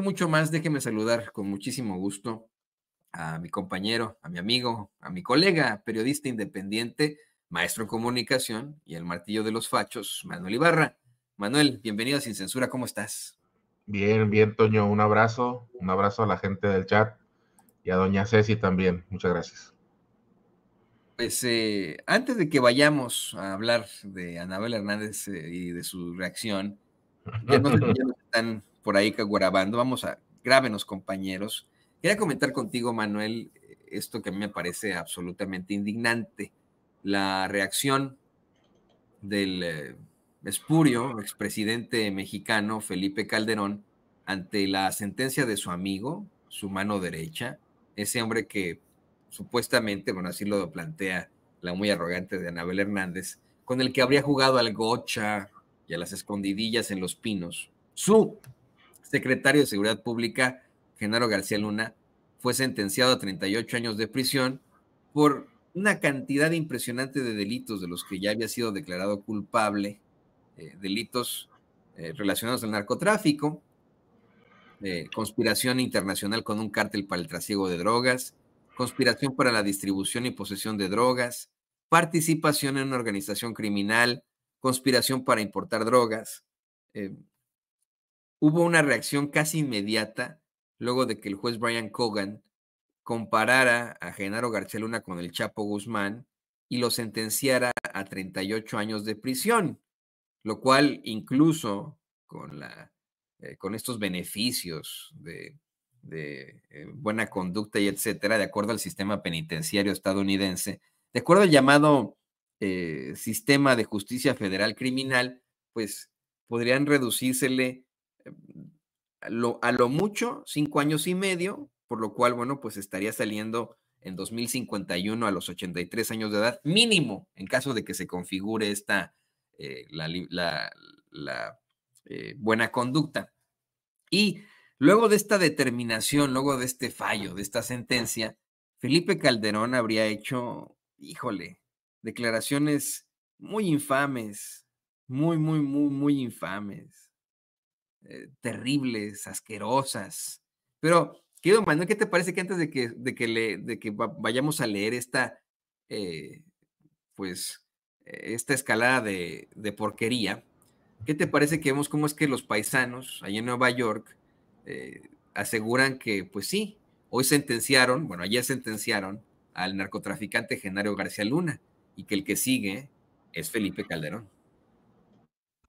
mucho más, déjeme saludar con muchísimo gusto a mi compañero, a mi amigo, a mi colega, periodista independiente, maestro en comunicación y el martillo de los fachos, Manuel Ibarra. Manuel, bienvenido a Sin Censura, ¿cómo estás? Bien, bien, Toño, un abrazo, un abrazo a la gente del chat y a doña Ceci también, muchas gracias. Pues eh, antes de que vayamos a hablar de Anabel Hernández eh, y de su reacción, ya nos, por ahí grabando. Vamos a, grábenos compañeros. Quería comentar contigo, Manuel, eh, esto que a mí me parece absolutamente indignante. La reacción del eh, espurio expresidente mexicano Felipe Calderón ante la sentencia de su amigo, su mano derecha, ese hombre que supuestamente, bueno, así lo plantea la muy arrogante de Anabel Hernández, con el que habría jugado al gocha y a las escondidillas en los pinos, su secretario de Seguridad Pública, Genaro García Luna, fue sentenciado a 38 años de prisión por una cantidad impresionante de delitos de los que ya había sido declarado culpable, eh, delitos eh, relacionados al narcotráfico, eh, conspiración internacional con un cártel para el trasiego de drogas, conspiración para la distribución y posesión de drogas, participación en una organización criminal, conspiración para importar drogas, hubo una reacción casi inmediata luego de que el juez Brian Cogan comparara a Genaro García Luna con el Chapo Guzmán y lo sentenciara a 38 años de prisión, lo cual incluso con, la, eh, con estos beneficios de, eh, buena conducta y etcétera, de acuerdo al sistema penitenciario estadounidense, de acuerdo al llamado eh, sistema de justicia federal criminal, pues podrían reducírsele a lo, a lo mucho cinco años y medio, por lo cual, bueno, pues estaría saliendo en 2051 a los 83 años de edad, mínimo, en caso de que se configure esta, eh, la, eh, buena conducta. Y luego de esta determinación, luego de este fallo, de esta sentencia, Felipe Calderón habría hecho, híjole, declaraciones muy infames, muy, muy, muy, muy infames. Eh, terribles, asquerosas. Pero, querido Manuel, ¿qué te parece que antes de que, de que, le, de que vayamos a leer esta, eh, pues, eh, esta escalada de, porquería, ¿qué te parece que vemos cómo es que los paisanos ahí en Nueva York aseguran que, pues sí, hoy sentenciaron, bueno, ayer sentenciaron al narcotraficante Genario García Luna y que el que sigue es Felipe Calderón?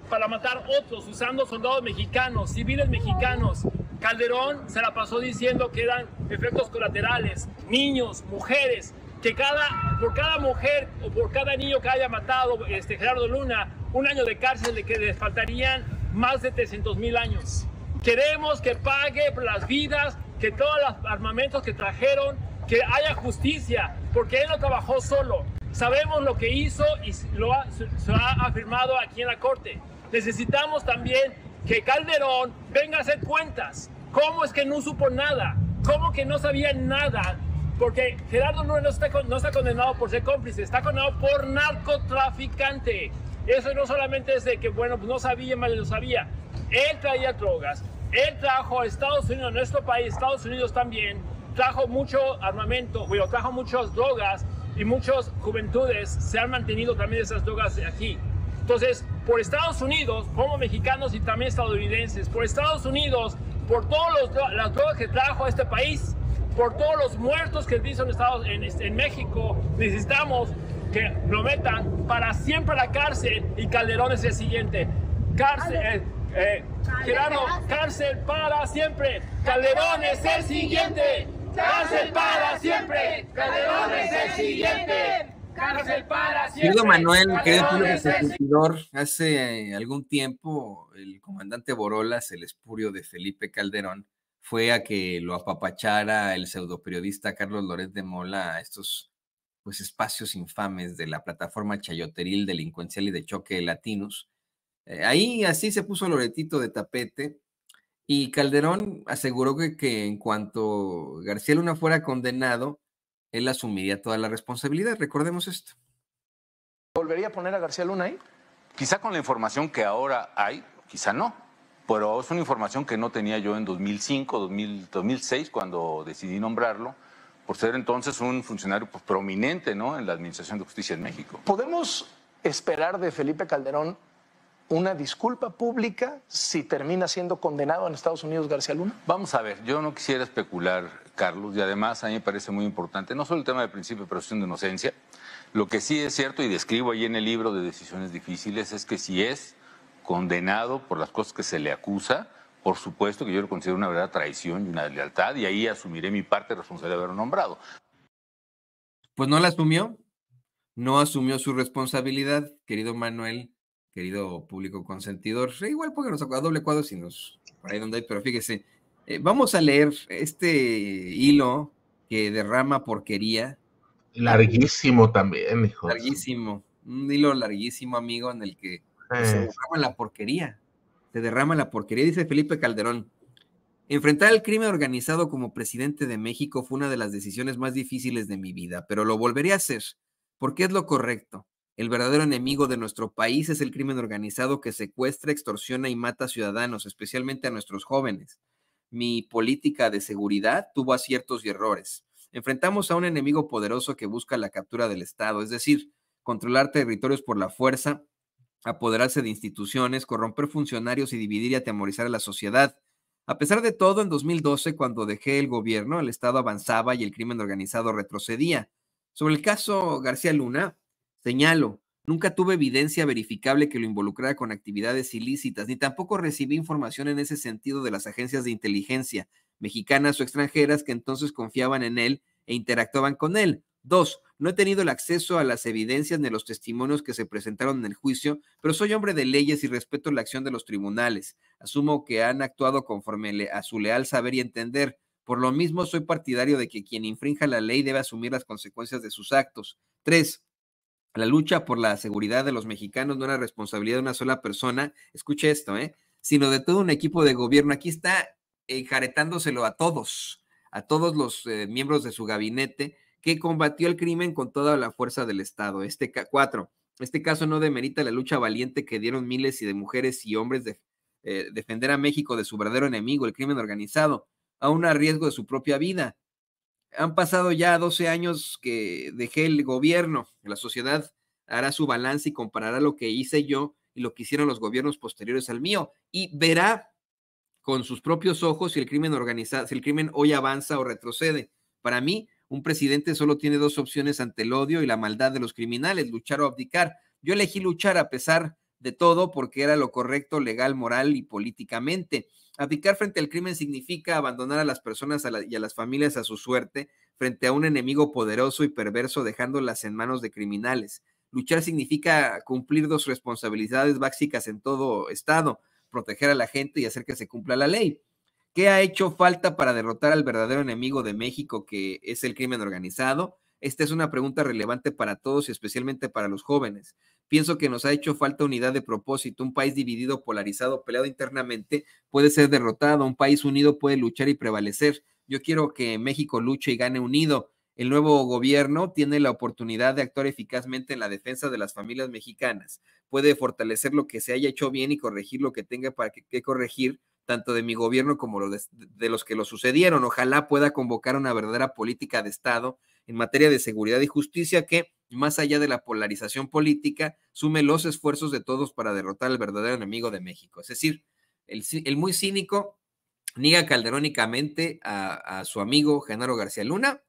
para matar otros usando soldados mexicanos, civiles mexicanos. Calderón se la pasó diciendo que eran efectos colaterales, niños, mujeres, que cada, por cada mujer o por cada niño que haya matado este, Gerardo Luna, un año de cárcel de que les faltarían más de 300 mil años. Queremos que pague por las vidas, que todos los armamentos que trajeron, que haya justicia, porque él no trabajó solo. Sabemos lo que hizo y lo ha, se ha afirmado aquí en la Corte. Necesitamos también que Calderón venga a hacer cuentas. ¿Cómo es que no supo nada? ¿Cómo que no sabía nada? Porque Gerardo no no está condenado por ser cómplice, está condenado por narcotraficante. Eso no solamente es de que, bueno, pues no sabía, mal lo sabía. Él traía drogas, él trajo a Estados Unidos, a nuestro país, Estados Unidos también, trajo mucho armamento, bueno, trajo muchas drogas, y muchas juventudes se han mantenido también esas drogas aquí. Entonces, por Estados Unidos, como mexicanos y también estadounidenses, por Estados Unidos, por todas las drogas que trajo a este país, por todos los muertos que dicen en, Estados, en, en México, necesitamos que lo metan para siempre a la cárcel y Calderón es el siguiente. Cárcel, eh, eh cárcel para siempre. Calderón es el siguiente. ¡Cárcel para siempre! ¡Calderón es el siguiente! ¡Cárcel para siempre! Querido Manuel, querido hace algún tiempo el comandante Borolas, el espurio de Felipe Calderón, fue a que lo apapachara el pseudoperiodista Carlos Loret de Mola a estos pues espacios infames de la plataforma chayoteril delincuencial y de choque latinos. Eh, ahí así se puso Loretito de tapete, y Calderón aseguró que, que en cuanto García Luna fuera condenado, él asumiría toda la responsabilidad. Recordemos esto. ¿Volvería a poner a García Luna ahí? Quizá con la información que ahora hay, quizá no, pero es una información que no tenía yo en 2005, 2006, cuando decidí nombrarlo, por ser entonces un funcionario pues, prominente ¿no? en la Administración de Justicia en México. ¿Podemos esperar de Felipe Calderón una disculpa pública si termina siendo condenado en Estados Unidos García Luna? Vamos a ver, yo no quisiera especular, Carlos, y además a mí me parece muy importante, no solo el tema del principio de presunción de inocencia, lo que sí es cierto y describo ahí en el libro de Decisiones Difíciles es que si es condenado por las cosas que se le acusa, por supuesto que yo lo considero una verdadera traición y una lealtad, y ahí asumiré mi parte responsable de haberlo nombrado. Pues no la asumió, no asumió su responsabilidad, querido Manuel querido público consentidor. igual porque nos a doble cuadro si nos donde hay, pero fíjese, eh, vamos a leer este hilo que derrama porquería. Larguísimo también, hijo. Larguísimo, un hilo larguísimo, amigo, en el que pues, se eh. derrama la porquería. Se derrama la porquería, dice Felipe Calderón. Enfrentar el crimen organizado como presidente de México fue una de las decisiones más difíciles de mi vida, pero lo volveré a hacer porque es lo correcto. El verdadero enemigo de nuestro país es el crimen organizado que secuestra, extorsiona y mata a ciudadanos, especialmente a nuestros jóvenes. Mi política de seguridad tuvo aciertos y errores. Enfrentamos a un enemigo poderoso que busca la captura del Estado, es decir, controlar territorios por la fuerza, apoderarse de instituciones, corromper funcionarios y dividir y atemorizar a la sociedad. A pesar de todo, en 2012, cuando dejé el gobierno, el Estado avanzaba y el crimen organizado retrocedía. Sobre el caso García Luna, Señalo, nunca tuve evidencia verificable que lo involucrara con actividades ilícitas, ni tampoco recibí información en ese sentido de las agencias de inteligencia, mexicanas o extranjeras, que entonces confiaban en él e interactuaban con él. Dos, no he tenido el acceso a las evidencias ni los testimonios que se presentaron en el juicio, pero soy hombre de leyes y respeto la acción de los tribunales. Asumo que han actuado conforme a su leal saber y entender. Por lo mismo, soy partidario de que quien infrinja la ley debe asumir las consecuencias de sus actos. Tres, la lucha por la seguridad de los mexicanos no era responsabilidad de una sola persona, escuche esto, eh, sino de todo un equipo de gobierno. Aquí está enjaretándoselo eh, a todos, a todos los eh, miembros de su gabinete que combatió el crimen con toda la fuerza del Estado. Este cuatro, este caso no demerita la lucha valiente que dieron miles y de mujeres y hombres de eh, defender a México de su verdadero enemigo, el crimen organizado, aún a riesgo de su propia vida. Han pasado ya 12 años que dejé el gobierno. La sociedad hará su balance y comparará lo que hice yo y lo que hicieron los gobiernos posteriores al mío y verá con sus propios ojos si el crimen organizado, si el crimen hoy avanza o retrocede. Para mí, un presidente solo tiene dos opciones ante el odio y la maldad de los criminales, luchar o abdicar. Yo elegí luchar a pesar de todo porque era lo correcto legal, moral y políticamente. Abdicar frente al crimen significa abandonar a las personas y a las familias a su suerte frente a un enemigo poderoso y perverso dejándolas en manos de criminales. Luchar significa cumplir dos responsabilidades básicas en todo Estado, proteger a la gente y hacer que se cumpla la ley. ¿Qué ha hecho falta para derrotar al verdadero enemigo de México que es el crimen organizado? Esta es una pregunta relevante para todos y especialmente para los jóvenes. Pienso que nos ha hecho falta unidad de propósito. Un país dividido, polarizado, peleado internamente puede ser derrotado. Un país unido puede luchar y prevalecer. Yo quiero que México luche y gane unido. El nuevo gobierno tiene la oportunidad de actuar eficazmente en la defensa de las familias mexicanas. Puede fortalecer lo que se haya hecho bien y corregir lo que tenga para que, corregir, tanto de mi gobierno como de los que lo sucedieron. Ojalá pueda convocar una verdadera política de Estado en materia de seguridad y justicia que más allá de la polarización política, sume los esfuerzos de todos para derrotar al verdadero enemigo de México. Es decir, el, muy cínico niega calderónicamente a, su amigo Genaro García Luna,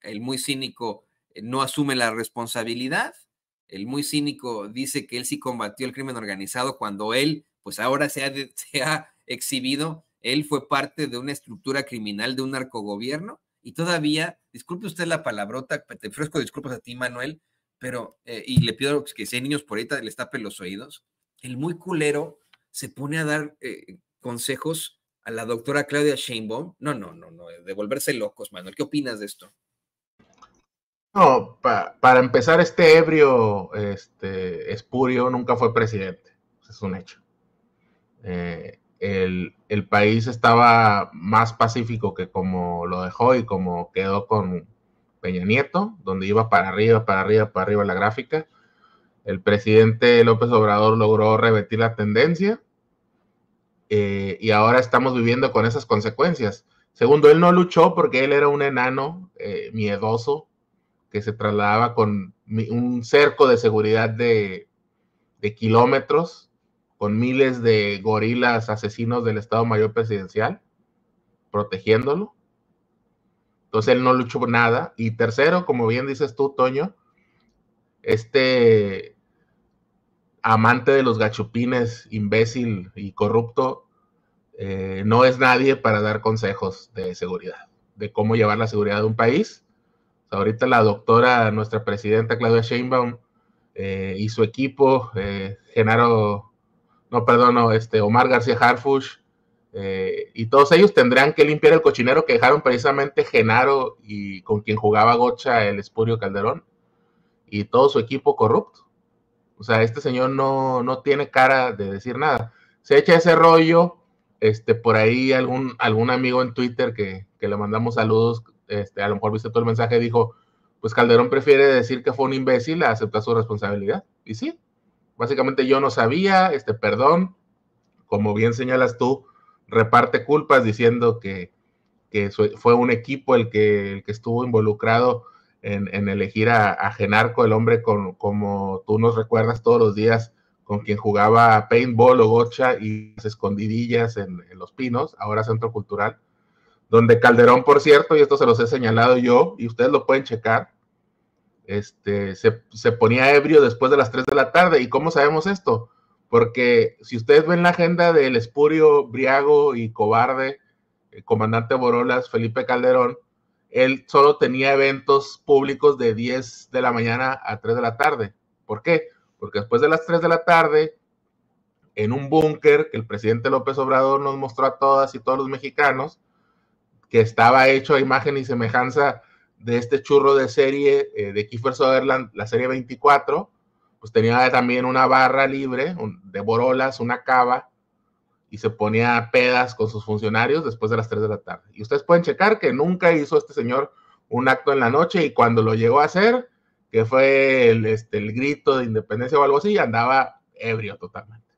el muy cínico eh, no asume la responsabilidad, el muy cínico dice que él sí combatió el crimen organizado cuando él, pues ahora se ha, se ha exhibido, él fue parte de una estructura criminal de un narcogobierno y todavía, disculpe usted la palabrota, te ofrezco disculpas a ti, Manuel, pero, eh, y le pido que si niños por ahí, les tapen los oídos, el muy culero se pone a dar eh, consejos a la doctora Claudia Sheinbaum. No, no, no, no, de volverse locos, Manuel. ¿Qué opinas de esto? No, para empezar, este ebrio, este espurio, nunca fue presidente. Es un hecho. Eh, el, país estaba más pacífico que como lo dejó y como quedó con Peña Nieto, donde iba para arriba, para arriba, para arriba la gráfica. El presidente López Obrador logró revertir la tendencia eh, y ahora estamos viviendo con esas consecuencias. Segundo, él no luchó porque él era un enano eh, miedoso que se trasladaba con un cerco de seguridad de kilómetros con miles de gorilas asesinos del Estado Mayor Presidencial protegiéndolo. Entonces él no luchó por nada. Y tercero, como bien dices tú, Toño, este amante de los gachupines, imbécil y corrupto, eh, no es nadie para dar consejos de seguridad, de cómo llevar la seguridad de un país. ahorita la doctora, nuestra presidenta Claudia Sheinbaum eh, y su equipo, eh, Genaro no, perdón, este, Omar García Harfush, eh, y todos ellos tendrán que limpiar el cochinero que dejaron precisamente Genaro y con quien jugaba Gocha el espurio Calderón y todo su equipo corrupto. O sea, este señor no, tiene cara de decir nada. Se echa ese rollo, este, por ahí algún, algún amigo en Twitter que, que le mandamos saludos, este, a lo mejor viste todo el mensaje, dijo, pues Calderón prefiere decir que fue un imbécil a aceptar su responsabilidad. Y sí, básicamente yo no sabía, este, perdón, como bien señalas tú, reparte culpas diciendo que, fue un equipo el que, el que estuvo involucrado en, elegir a, Genarco, el hombre con, como tú nos recuerdas todos los días, con quien jugaba paintball o gocha y escondidillas en Los Pinos, ahora Centro Cultural, donde Calderón, por cierto, y esto se los he señalado yo, y ustedes lo pueden checar, este, se, se, ponía ebrio después de las 3 de la tarde. ¿Y cómo sabemos esto? Porque si ustedes ven la agenda del espurio, briago y cobarde, el eh, comandante Borolas, Felipe Calderón, él solo tenía eventos públicos de 10 de la mañana a 3 de la tarde. ¿Por qué? Porque después de las 3 de la tarde, en un búnker que el presidente López Obrador nos mostró a todas y todos los mexicanos, que estaba hecho a imagen y semejanza de este churro de serie eh, de Kiefer Sutherland, la serie 24, pues tenía también una barra libre de borolas, una cava, y se ponía pedas con sus funcionarios después de las 3 de la tarde. Y ustedes pueden checar que nunca hizo este señor un acto en la noche y cuando lo llegó a hacer, que fue este, el grito de independencia o algo así, andaba ebrio totalmente.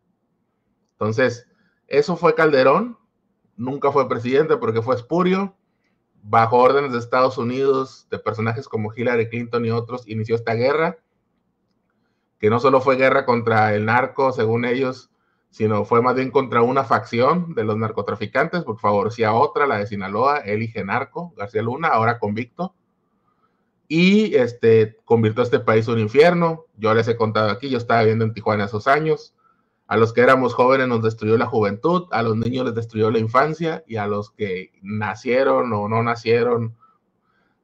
Entonces, eso fue Calderón, nunca fue presidente porque fue espurio bajo órdenes de Estados Unidos, de personajes como Hillary Clinton y otros, inició esta guerra, que no solo fue guerra contra el narco, según ellos, sino fue más bien contra una facción de los narcotraficantes, favor, favorecía a otra, la de Sinaloa, elige narco, García Luna, ahora convicto, y este, convirtió a este país en un infierno. Yo les he contado aquí, yo estaba viviendo en Tijuana esos años, a los que éramos jóvenes nos destruyó la juventud, a los niños les destruyó la infancia y a los que nacieron o no nacieron,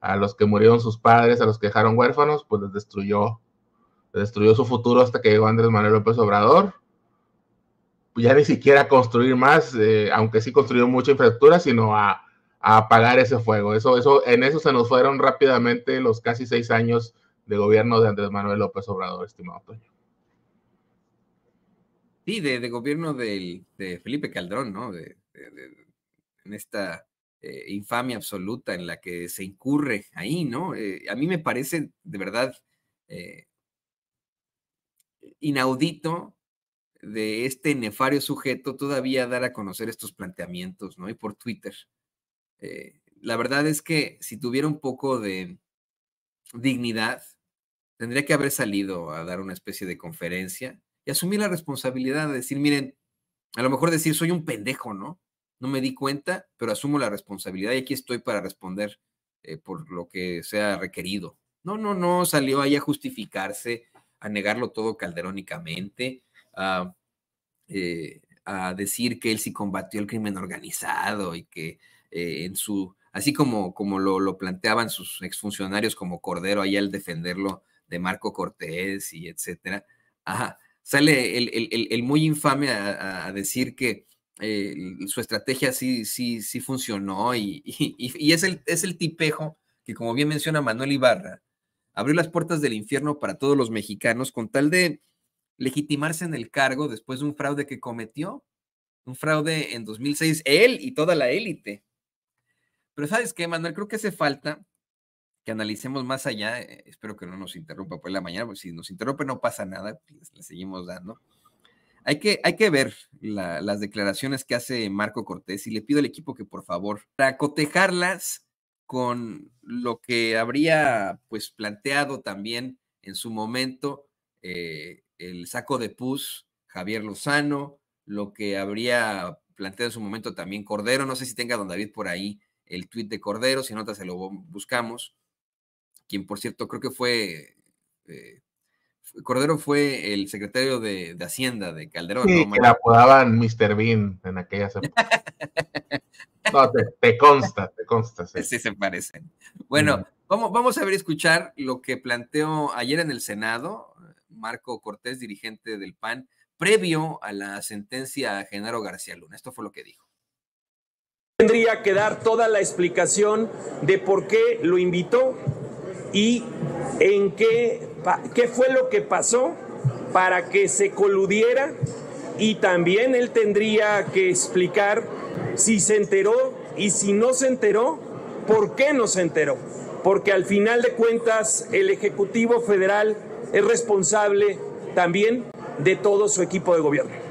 a los que murieron sus padres, a los que dejaron huérfanos, pues les destruyó, destruyó su futuro hasta que llegó Andrés Manuel López Obrador. Pues ya ni siquiera construir más, eh, aunque sí construyó mucha infraestructura, sino a, apagar ese fuego. Eso, eso, en eso se nos fueron rápidamente los casi seis años de gobierno de Andrés Manuel López Obrador, estimado Toño. Sí, de, gobierno de Felipe Calderón, ¿no? en esta eh, infamia absoluta en la que se incurre ahí, ¿no? Eh, a mí me parece de verdad eh, inaudito de este nefario sujeto todavía dar a conocer estos planteamientos, ¿no? Y por Twitter. la verdad es que si tuviera un poco de dignidad, tendría que haber salido a dar una especie de conferencia y asumir la responsabilidad de decir, miren, a lo mejor decir, soy un pendejo, ¿no? No me di cuenta, pero asumo la responsabilidad y aquí estoy para responder eh, por lo que sea requerido. No, no, no, salió ahí a justificarse, a negarlo todo calderónicamente, a, eh, decir que él sí combatió el crimen organizado y que eh, en su, así como, como lo, lo planteaban sus exfuncionarios como Cordero allá al defenderlo de Marco Cortés y etcétera, Ajá sale el, muy infame a, decir que eh, su estrategia sí, sí, sí funcionó y, y, es, el, es el tipejo que, como bien menciona Manuel Ibarra, abrió las puertas del infierno para todos los mexicanos con tal de legitimarse en el cargo después de un fraude que cometió, un fraude en 2006, él y toda la élite. Pero sabes qué, Manuel, creo que hace falta que analicemos más allá. Eh, espero que no nos interrumpa por la mañana, porque si nos interrumpe no pasa nada, pues, le seguimos dando. Hay que, hay que ver las declaraciones que hace Marco Cortés y le pido al equipo que por favor, para cotejarlas con lo que habría pues planteado también en su momento eh, el saco de pus, Javier Lozano, lo que habría planteado en su momento también Cordero, no sé si tenga don David por ahí el tweet de Cordero, si nota se lo buscamos, quien por cierto creo que fue, eh, Cordero fue el secretario de, Hacienda de Calderón. Sí, que le apodaban Mr. Bean en aquella época te, consta, te consta. Sí, se parecen. Bueno, vamos, vamos a ver escuchar lo que planteó ayer en el Senado eh, Marco Cortés, dirigente del PAN, previo a la sentencia a Genaro García Luna. Esto fue lo que dijo tendría que dar toda la explicación de por qué lo invitó y en qué, qué fue lo que pasó para que se coludiera y también él tendría que explicar si se enteró y si no se enteró, por qué no se enteró. Porque al final de cuentas el Ejecutivo Federal es responsable también de todo su equipo de gobierno.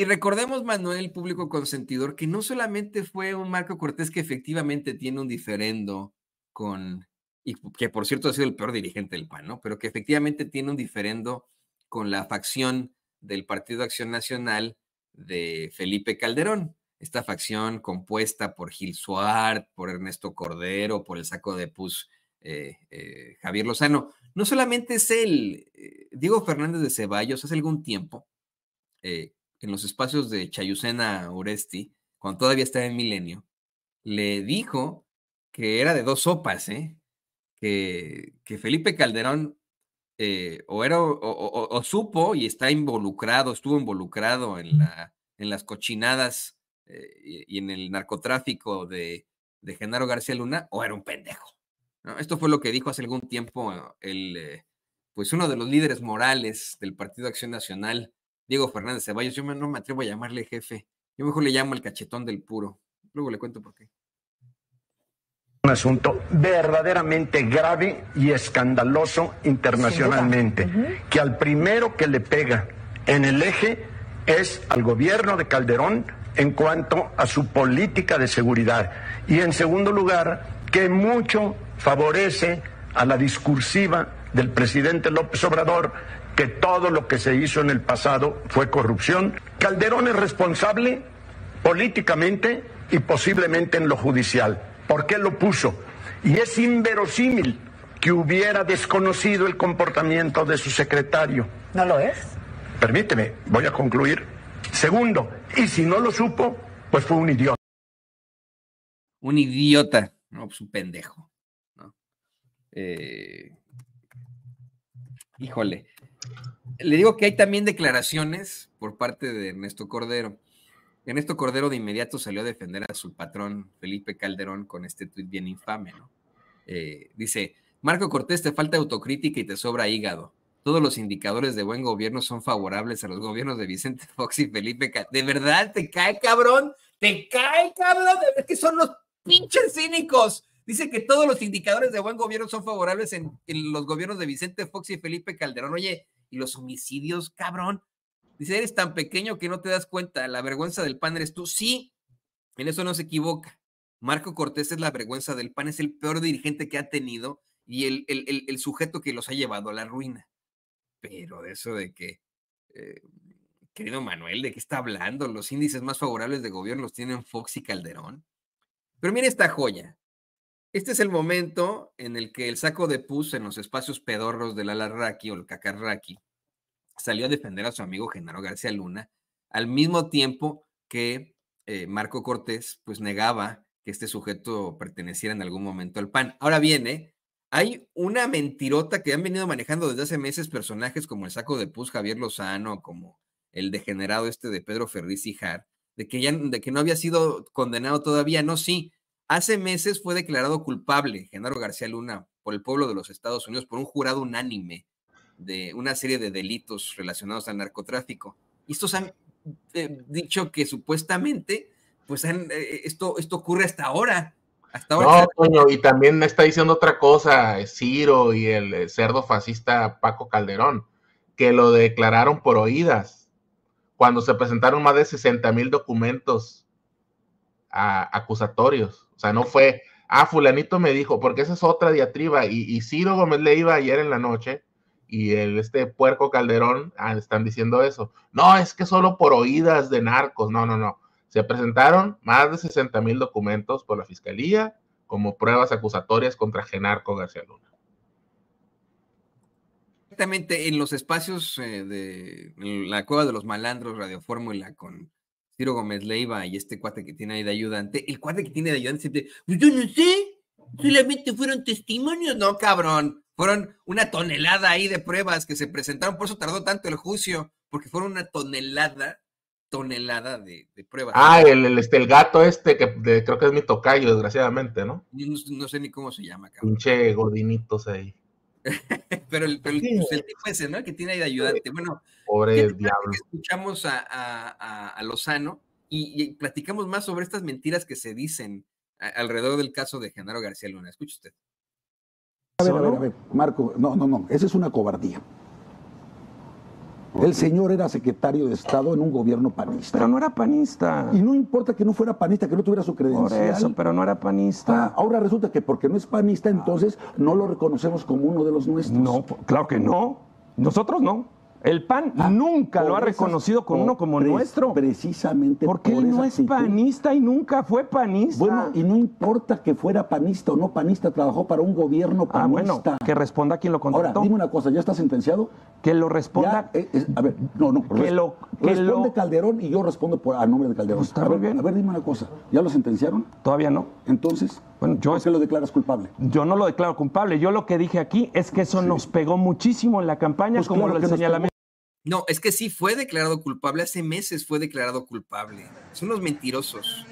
Y recordemos, Manuel, público consentidor, que no solamente fue un Marco Cortés que efectivamente tiene un diferendo con, y que por cierto ha sido el peor dirigente del PAN, ¿no? Pero que efectivamente tiene un diferendo con la facción del Partido Acción Nacional de Felipe Calderón. Esta facción compuesta por Gil Suárez, por Ernesto Cordero, por el saco de pus eh, eh, Javier Lozano. No solamente es él, eh, Diego Fernández de Ceballos hace algún tiempo en los espacios de Chayucena Oresti, cuando todavía estaba en Milenio, le dijo que era de dos sopas, ¿eh? que, Felipe Calderón eh, o, era, o, supo y está involucrado, estuvo involucrado en, la, en las cochinadas eh, y, en el narcotráfico de, de, Genaro García Luna, o era un pendejo. Esto fue lo que dijo hace algún tiempo el, pues uno de los líderes morales del Partido Acción Nacional, Diego Fernández Ceballos, yo no me atrevo a llamarle jefe, yo mejor le llamo el cachetón del puro. Luego le cuento por qué. Un asunto verdaderamente grave y escandaloso internacionalmente, que al primero que le pega en el eje es al gobierno de Calderón en cuanto a su política de seguridad. Y en segundo lugar, que mucho favorece a la discursiva del presidente López Obrador que todo lo que se hizo en el pasado fue corrupción. Calderón es responsable políticamente y posiblemente en lo judicial. ¿Por qué lo puso? Y es inverosímil que hubiera desconocido el comportamiento de su secretario. ¿No lo es? Permíteme, voy a concluir. Segundo, y si no lo supo, pues fue un idiota. Un idiota, no, pues un pendejo. Eh, Híjole. Le digo que hay también declaraciones por parte de Ernesto Cordero. Ernesto Cordero de inmediato salió a defender a su patrón, Felipe Calderón, con este tuit bien infame, ¿no? Eh, dice, Marco Cortés, te falta autocrítica y te sobra hígado. Todos los indicadores de buen gobierno son favorables a los gobiernos de Vicente Fox y Felipe Calderón. ¿De verdad te cae, cabrón? ¿Te cae, cabrón? Es que son los pinches cínicos. Dice que todos los indicadores de buen gobierno son favorables en, los gobiernos de Vicente Fox y Felipe Calderón. Oye, ¿y los homicidios, cabrón? Dice, eres tan pequeño que no te das cuenta, la vergüenza del pan eres tú. Sí, en eso no se equivoca. Marco Cortés es la vergüenza del pan, es el peor dirigente que ha tenido y el, sujeto que los ha llevado a la ruina. Pero de eso de que, eh, querido Manuel, ¿de qué está hablando? Los índices más favorables de gobierno los tienen Fox y Calderón. Pero mira esta joya. Este es el momento en el que el saco de pus en los espacios pedorros del alarraqui o el cacarraqui salió a defender a su amigo Genaro García Luna, al mismo tiempo que eh, Marco Cortés pues negaba que este sujeto perteneciera en algún momento al PAN. Ahora viene, ¿eh? hay una mentirota que han venido manejando desde hace meses personajes como el saco de pus Javier Lozano, como el degenerado este de Pedro Ferriz Jar, de que ya de que no había sido condenado todavía, no, sí, Hace meses fue declarado culpable Genaro García Luna por el pueblo de los Estados Unidos por un jurado unánime de una serie de delitos relacionados al narcotráfico. Y estos han eh, dicho que supuestamente, pues eh, esto, esto ocurre hasta ahora. No, y también está diciendo otra cosa eh, Ciro y el cerdo fascista Paco Calderón, que lo declararon por oídas cuando se presentaron más de 60 mil documentos acusatorios. O sea, no fue, ah, fulanito me dijo, porque esa es otra diatriba. Y, y Ciro Gómez le iba ayer en la noche y el, este puerco Calderón ah, están diciendo eso. No, es que solo por oídas de narcos. No, no, no. Se presentaron más de 60 mil documentos por la fiscalía como pruebas acusatorias contra Genarco García Luna. Exactamente, en los espacios eh, de la cueva de los malandros, Radio Fórmula con Tiro Gómez Leiva y este cuate que tiene ahí de ayudante, el cuate que tiene de ayudante siempre, pues yo no sé, solamente fueron testimonios, no cabrón, fueron una tonelada ahí de pruebas que se presentaron, por eso tardó tanto el juicio, porque fueron una tonelada, tonelada de, pruebas. Ah, el, este, el gato este, que creo que es mi tocayo, desgraciadamente, ¿no? ¿no? No, sé ni cómo se llama, cabrón. Pinche gordinitos ahí. pero el, pues, el tipo ese, ¿no? Que tiene ahí de ayudante. Bueno, Pobre diablo. Escuchamos a, Lozano y, platicamos más sobre estas mentiras que se dicen alrededor del caso de Genaro García Luna. Escuche usted. A ver, a ver, a ver, Marco, no, no, no, esa es una cobardía. El señor era secretario de Estado en un gobierno panista. Pero no era panista. Y no importa que no fuera panista, que no tuviera su credencial. Por eso, pero no era panista. Ah, ahora resulta que porque no es panista, entonces no lo reconocemos como uno de los nuestros. No, claro que no. Nosotros no. El PAN ah, nunca lo ha reconocido con uno como nuestro. Precisamente porque él no es panista y nunca fue panista. Bueno, y no importa que fuera panista o no panista, trabajó para un gobierno panista. Ah, bueno, que responda a quien lo contrató. Ahora, dime una cosa, ¿ya está sentenciado? Que lo responda. Eh, a ver, no, no. Que lo, responde Calderón y yo respondo por, a nombre de Calderón. Pues a, ver, bien. a ver, dime una cosa, ¿ya lo sentenciaron? Todavía no. Entonces, bueno, yo ¿por qué lo declaras culpable? Yo no lo declaro culpable. Yo lo que dije aquí es que eso nos pegó muchísimo en la campaña, pues como lo el señalamiento. No, es que sí fue declarado culpable, hace meses fue declarado culpable. Son los mentirosos.